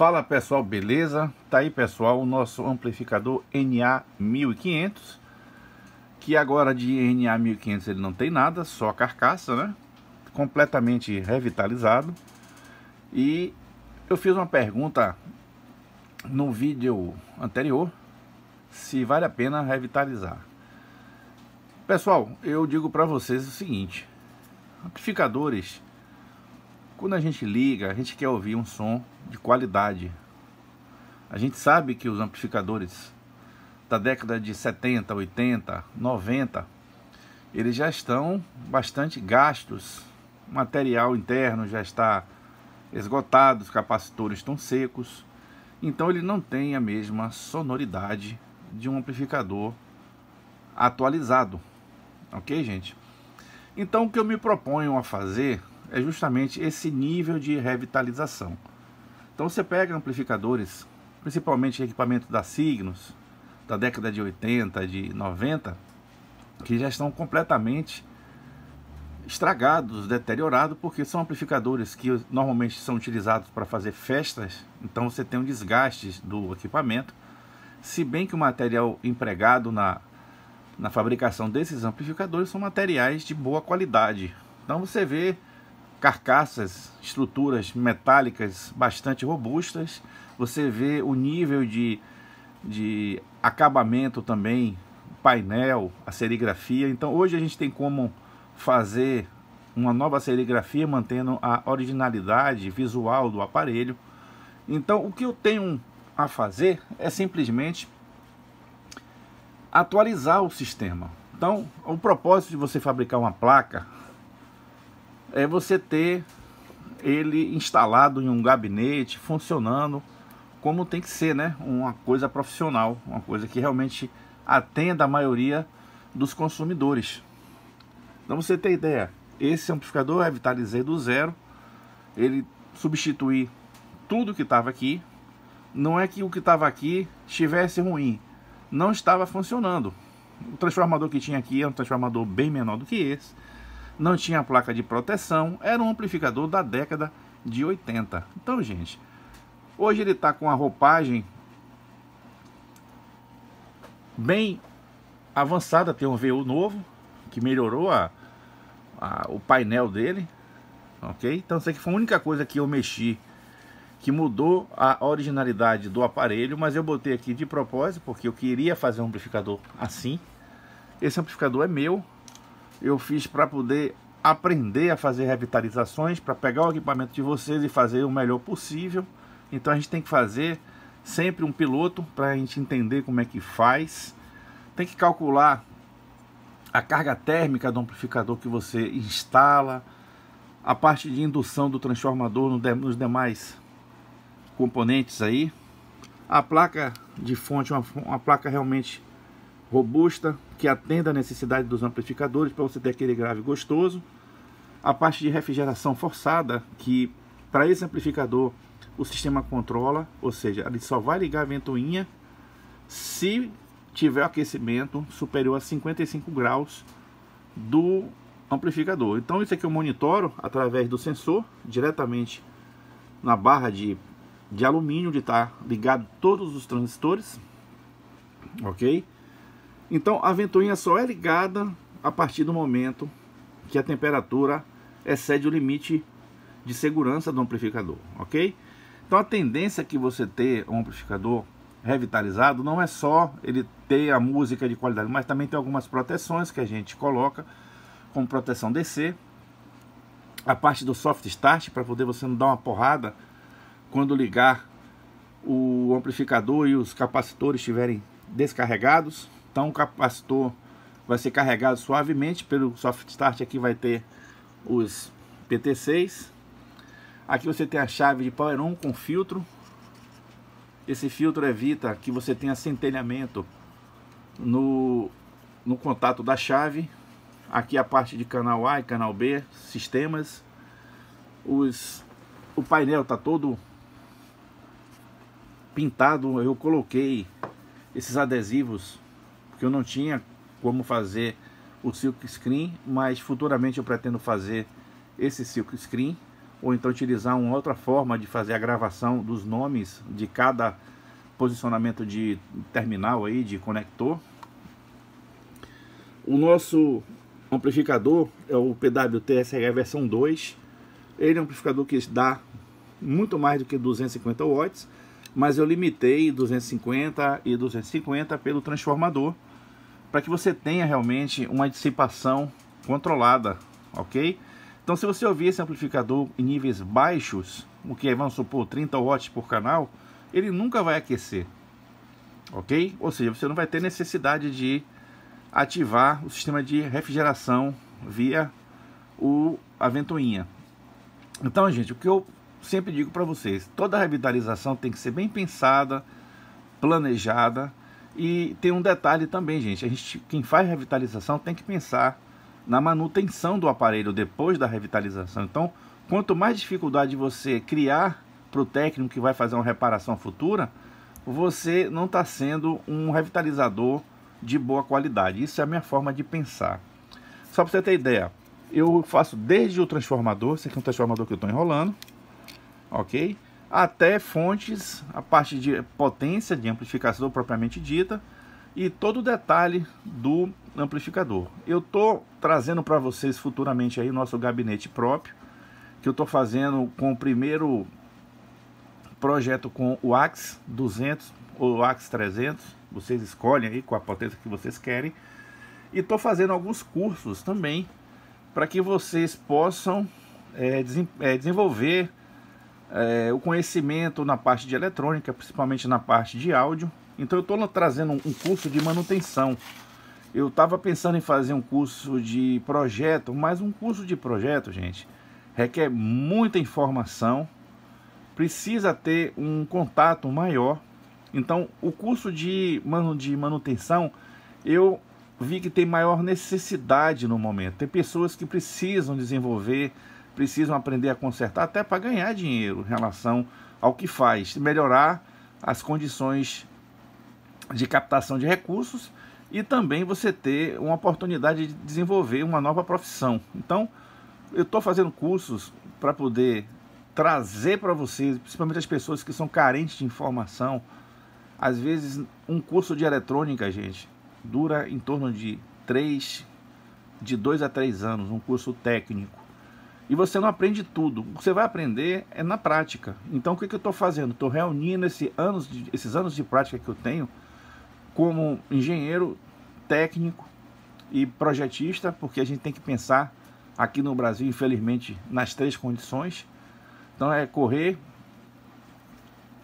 Fala pessoal, beleza? Tá aí pessoal o nosso amplificador NA1500 Que agora de NA1500 ele não tem nada, só a carcaça, né? Completamente revitalizado E eu fiz uma pergunta no vídeo anterior Se vale a pena revitalizar Pessoal, eu digo para vocês o seguinte Amplificadores quando a gente liga, a gente quer ouvir um som de qualidade. A gente sabe que os amplificadores da década de 70, 80, 90, eles já estão bastante gastos. O material interno já está esgotado, os capacitores estão secos. Então ele não tem a mesma sonoridade de um amplificador atualizado. OK, gente? Então o que eu me proponho a fazer é justamente esse nível de revitalização. Então você pega amplificadores, principalmente equipamento da Signos, da década de 80, de 90, que já estão completamente estragados, deteriorados, porque são amplificadores que normalmente são utilizados para fazer festas, então você tem um desgaste do equipamento. Se bem que o material empregado na, na fabricação desses amplificadores são materiais de boa qualidade. Então você vê carcaças, estruturas metálicas bastante robustas. Você vê o nível de, de acabamento também, painel, a serigrafia. Então hoje a gente tem como fazer uma nova serigrafia mantendo a originalidade visual do aparelho. Então o que eu tenho a fazer é simplesmente atualizar o sistema. Então, o propósito de você fabricar uma placa é você ter ele instalado em um gabinete, funcionando como tem que ser, né? Uma coisa profissional, uma coisa que realmente atenda a maioria dos consumidores. Então você tem ideia, esse amplificador é vitalizei do zero, ele substituir tudo que estava aqui. Não é que o que estava aqui estivesse ruim, não estava funcionando. O transformador que tinha aqui é um transformador bem menor do que esse não tinha placa de proteção, era um amplificador da década de 80. Então, gente, hoje ele está com a roupagem bem avançada, tem um VU novo, que melhorou a, a, o painel dele, ok? Então, isso aqui foi a única coisa que eu mexi, que mudou a originalidade do aparelho, mas eu botei aqui de propósito, porque eu queria fazer um amplificador assim. Esse amplificador é meu, eu fiz para poder aprender a fazer revitalizações, para pegar o equipamento de vocês e fazer o melhor possível. Então a gente tem que fazer sempre um piloto para a gente entender como é que faz. Tem que calcular a carga térmica do amplificador que você instala, a parte de indução do transformador nos demais componentes aí. A placa de fonte, uma, uma placa realmente robusta, que atenda a necessidade dos amplificadores para você ter aquele grave gostoso. A parte de refrigeração forçada, que para esse amplificador o sistema controla, ou seja, ele só vai ligar a ventoinha se tiver aquecimento superior a 55 graus do amplificador. Então isso aqui eu monitoro através do sensor, diretamente na barra de, de alumínio, onde está ligado todos os transistores, ok? Então a ventoinha só é ligada a partir do momento que a temperatura excede o limite de segurança do amplificador, ok? Então a tendência que você ter um amplificador revitalizado não é só ele ter a música de qualidade, mas também tem algumas proteções que a gente coloca, como proteção DC, a parte do soft start para poder você não dar uma porrada quando ligar o amplificador e os capacitores estiverem descarregados, então o capacitor vai ser carregado suavemente pelo soft start aqui vai ter os PT6. Aqui você tem a chave de power on com filtro. Esse filtro evita que você tenha centelhamento no, no contato da chave. Aqui a parte de canal A e canal B, sistemas. Os, o painel está todo pintado. Eu coloquei esses adesivos porque eu não tinha como fazer o silk screen, mas futuramente eu pretendo fazer esse silk screen ou então utilizar uma outra forma de fazer a gravação dos nomes de cada posicionamento de terminal aí de conector. O nosso amplificador é o PWT-SRE versão 2. Ele é um amplificador que dá muito mais do que 250 watts, mas eu limitei 250 e 250 pelo transformador para que você tenha realmente uma dissipação controlada, ok? Então se você ouvir esse amplificador em níveis baixos, o que é, vamos supor, 30 watts por canal, ele nunca vai aquecer, ok? Ou seja, você não vai ter necessidade de ativar o sistema de refrigeração via o, a ventoinha. Então, gente, o que eu sempre digo para vocês, toda revitalização tem que ser bem pensada, planejada, e tem um detalhe também, gente. A gente quem faz revitalização tem que pensar na manutenção do aparelho depois da revitalização. Então, quanto mais dificuldade você criar para o técnico que vai fazer uma reparação futura, você não está sendo um revitalizador de boa qualidade. Isso é a minha forma de pensar. Só para você ter ideia, eu faço desde o transformador, esse aqui é um transformador que eu estou enrolando, ok? até fontes, a parte de potência de amplificador propriamente dita e todo o detalhe do amplificador. Eu estou trazendo para vocês futuramente aí o nosso gabinete próprio, que eu estou fazendo com o primeiro projeto com o Axe 200 ou o Axe 300, vocês escolhem aí com a potência que vocês querem. E estou fazendo alguns cursos também para que vocês possam é, é, desenvolver é, o conhecimento na parte de eletrônica, principalmente na parte de áudio. Então eu estou trazendo um curso de manutenção. Eu estava pensando em fazer um curso de projeto, mas um curso de projeto, gente, requer muita informação, precisa ter um contato maior. Então o curso de, de manutenção, eu vi que tem maior necessidade no momento. Tem pessoas que precisam desenvolver precisam aprender a consertar até para ganhar dinheiro em relação ao que faz, melhorar as condições de captação de recursos e também você ter uma oportunidade de desenvolver uma nova profissão. Então, eu estou fazendo cursos para poder trazer para vocês, principalmente as pessoas que são carentes de informação. Às vezes, um curso de eletrônica, gente, dura em torno de três de dois a três anos, um curso técnico. E você não aprende tudo. O que você vai aprender é na prática. Então o que, que eu estou fazendo? Estou reunindo esse anos de, esses anos de prática que eu tenho como engenheiro técnico e projetista, porque a gente tem que pensar aqui no Brasil, infelizmente, nas três condições. Então é correr,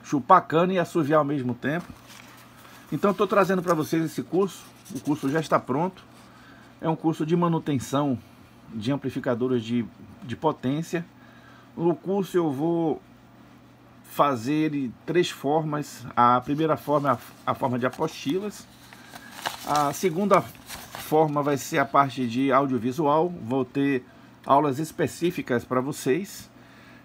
chupar cana e assoviar ao mesmo tempo. Então estou trazendo para vocês esse curso. O curso já está pronto. É um curso de manutenção de amplificadores de, de potência. No curso eu vou fazer de três formas. A primeira forma é a forma de apostilas. A segunda forma vai ser a parte de audiovisual. Vou ter aulas específicas para vocês.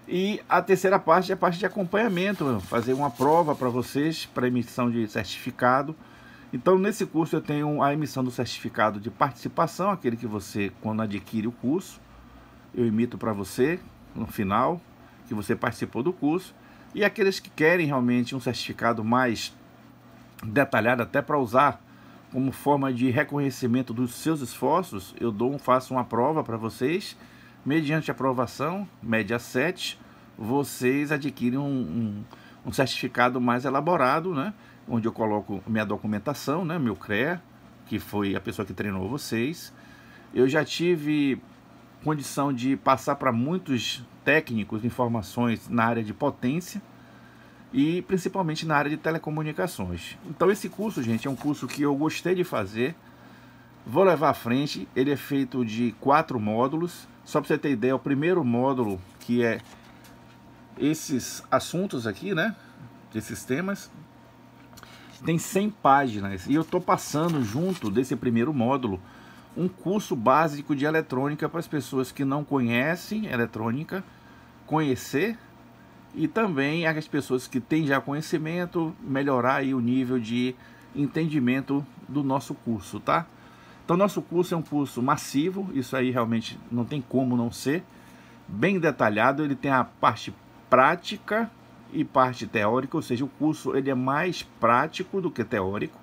E a terceira parte é a parte de acompanhamento, fazer uma prova para vocês para emissão de certificado. Então, nesse curso eu tenho a emissão do certificado de participação, aquele que você, quando adquire o curso, eu emito para você, no final, que você participou do curso. E aqueles que querem realmente um certificado mais detalhado, até para usar como forma de reconhecimento dos seus esforços, eu dou, faço uma prova para vocês. Mediante aprovação, média 7, vocês adquirem um, um, um certificado mais elaborado, né? onde eu coloco minha documentação, né, meu CREA, que foi a pessoa que treinou vocês. Eu já tive condição de passar para muitos técnicos informações na área de potência e principalmente na área de telecomunicações. Então esse curso, gente, é um curso que eu gostei de fazer. Vou levar à frente. Ele é feito de quatro módulos. Só para você ter ideia, o primeiro módulo que é esses assuntos aqui, né? Esses temas tem 100 páginas e eu estou passando junto desse primeiro módulo um curso básico de eletrônica para as pessoas que não conhecem eletrônica conhecer e também as pessoas que têm já conhecimento melhorar aí o nível de entendimento do nosso curso, tá? Então nosso curso é um curso massivo, isso aí realmente não tem como não ser bem detalhado, ele tem a parte prática e parte teórica, ou seja, o curso ele é mais prático do que teórico.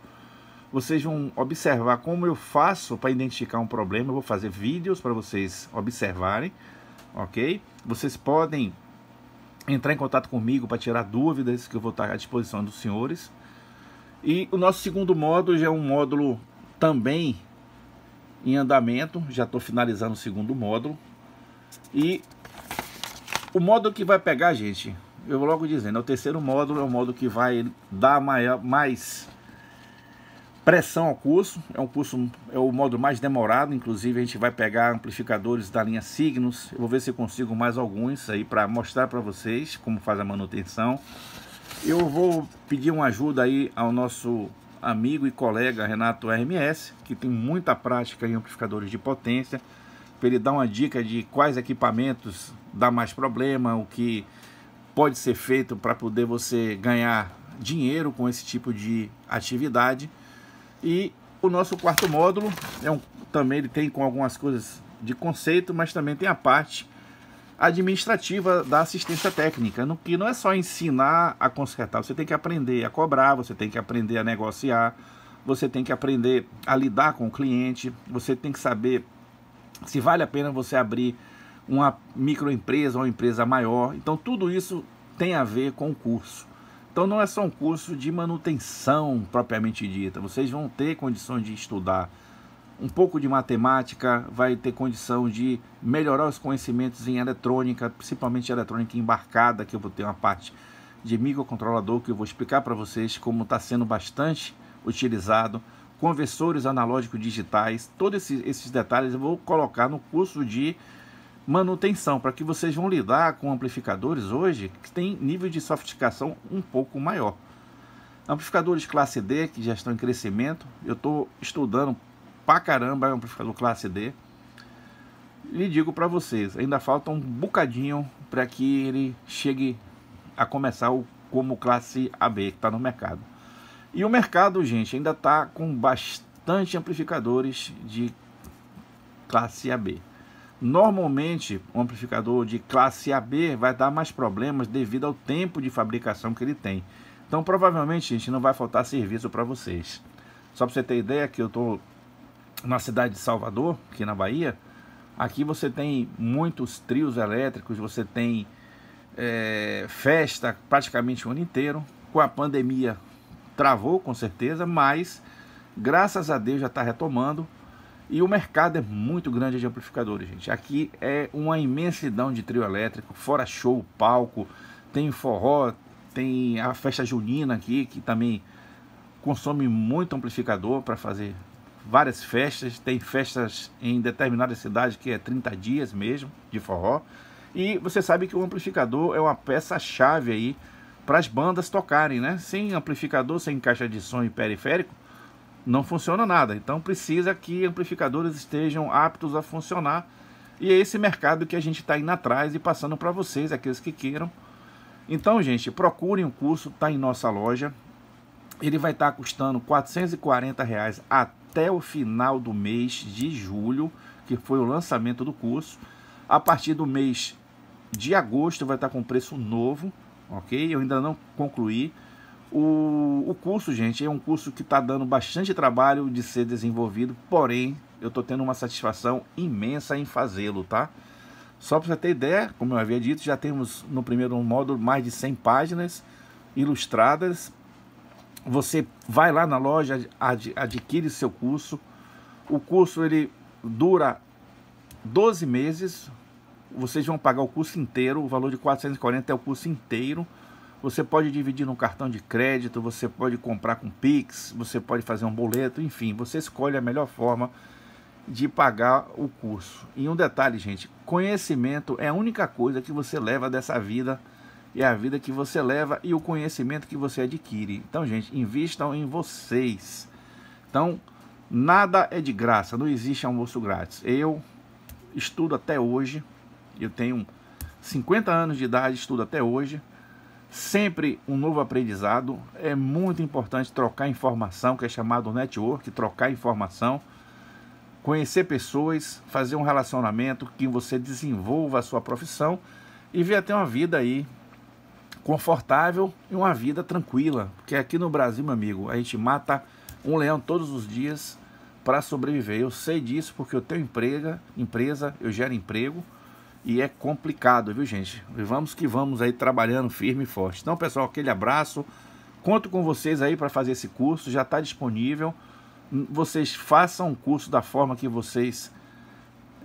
Vocês vão observar como eu faço para identificar um problema. Eu vou fazer vídeos para vocês observarem, ok? Vocês podem entrar em contato comigo para tirar dúvidas que eu vou estar à disposição dos senhores. E o nosso segundo módulo já é um módulo também em andamento. Já estou finalizando o segundo módulo. E o módulo que vai pegar, gente, eu logo dizendo, é o terceiro módulo, é o módulo que vai dar maior, mais pressão ao curso. É um curso, é o módulo mais demorado, inclusive a gente vai pegar amplificadores da linha Signos. Eu vou ver se consigo mais alguns aí para mostrar para vocês como faz a manutenção. Eu vou pedir uma ajuda aí ao nosso amigo e colega Renato RMS, que tem muita prática em amplificadores de potência, para ele dar uma dica de quais equipamentos dá mais problema, o que pode ser feito para poder você ganhar dinheiro com esse tipo de atividade. E o nosso quarto módulo é um, também ele tem com algumas coisas de conceito, mas também tem a parte administrativa da assistência técnica, no que não é só ensinar a consertar, você tem que aprender a cobrar, você tem que aprender a negociar, você tem que aprender a lidar com o cliente, você tem que saber se vale a pena você abrir uma microempresa, uma empresa maior. Então tudo isso tem a ver com o curso. Então não é só um curso de manutenção propriamente dita. Vocês vão ter condições de estudar um pouco de matemática, vai ter condição de melhorar os conhecimentos em eletrônica, principalmente eletrônica embarcada, que eu vou ter uma parte de microcontrolador que eu vou explicar para vocês como está sendo bastante utilizado, conversores analógicos digitais, todos esses, esses detalhes eu vou colocar no curso de manutenção, para que vocês vão lidar com amplificadores hoje que tem nível de sofisticação um pouco maior. Amplificadores classe D que já estão em crescimento, eu estou estudando pra caramba amplificador classe D. E digo para vocês, ainda falta um bocadinho para que ele chegue a começar o, como classe AB que está no mercado. E o mercado, gente, ainda está com bastante amplificadores de classe AB. Normalmente, um amplificador de classe AB vai dar mais problemas devido ao tempo de fabricação que ele tem. Então, provavelmente, a gente, não vai faltar serviço para vocês. Só para você ter ideia que eu estou na cidade de Salvador, aqui na Bahia. Aqui você tem muitos trios elétricos, você tem é, festa praticamente o ano inteiro. Com a pandemia, travou com certeza, mas graças a Deus já está retomando e o mercado é muito grande de amplificadores, gente. Aqui é uma imensidão de trio elétrico, fora show, palco, tem forró, tem a festa junina aqui, que também consome muito amplificador para fazer várias festas. Tem festas em determinada cidade que é 30 dias mesmo de forró. E você sabe que o amplificador é uma peça-chave aí para as bandas tocarem, né? Sem amplificador, sem caixa de som e periférico, não funciona nada. Então precisa que amplificadores estejam aptos a funcionar. E é esse mercado que a gente está indo atrás e passando para vocês, aqueles que queiram. Então, gente, procurem o curso, está em nossa loja. Ele vai estar tá custando R$ 440 até o final do mês de julho, que foi o lançamento do curso. A partir do mês de agosto vai estar tá com preço novo, ok? Eu ainda não concluí o, o curso, gente, é um curso que está dando bastante trabalho de ser desenvolvido, porém, eu estou tendo uma satisfação imensa em fazê-lo, tá? Só para você ter ideia, como eu havia dito, já temos no primeiro módulo mais de 100 páginas ilustradas. Você vai lá na loja, ad, adquire seu curso. O curso ele dura 12 meses. Vocês vão pagar o curso inteiro, o valor de 440 é o curso inteiro. Você pode dividir num cartão de crédito, você pode comprar com Pix, você pode fazer um boleto, enfim, você escolhe a melhor forma de pagar o curso. E um detalhe, gente, conhecimento é a única coisa que você leva dessa vida, é a vida que você leva e o conhecimento que você adquire. Então, gente, invistam em vocês. Então, nada é de graça, não existe almoço grátis. Eu estudo até hoje, eu tenho 50 anos de idade, estudo até hoje. Sempre um novo aprendizado. É muito importante trocar informação, que é chamado network, trocar informação, conhecer pessoas, fazer um relacionamento que você desenvolva a sua profissão e vir até uma vida aí confortável e uma vida tranquila. Porque aqui no Brasil, meu amigo, a gente mata um leão todos os dias para sobreviver. Eu sei disso porque eu tenho emprega, empresa, eu gero emprego e é complicado, viu, gente? E vamos que vamos aí trabalhando firme e forte. Então, pessoal, aquele abraço. Conto com vocês aí para fazer esse curso, já está disponível. Vocês façam o curso da forma que vocês,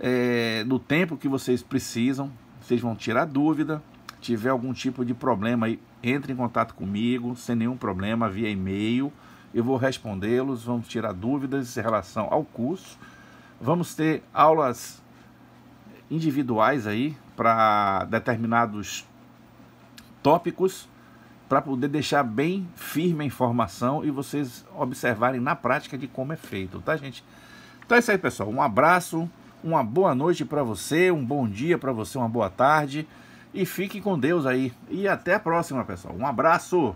é, do tempo que vocês precisam. Vocês vão tirar dúvida. Tiver algum tipo de problema aí, entre em contato comigo, sem nenhum problema, via e-mail. Eu vou respondê-los, vamos tirar dúvidas em relação ao curso. Vamos ter aulas individuais aí para determinados tópicos para poder deixar bem firme a informação e vocês observarem na prática de como é feito, tá gente? Então é isso aí, pessoal. Um abraço, uma boa noite para você, um bom dia para você, uma boa tarde e fique com Deus aí. E até a próxima, pessoal. Um abraço.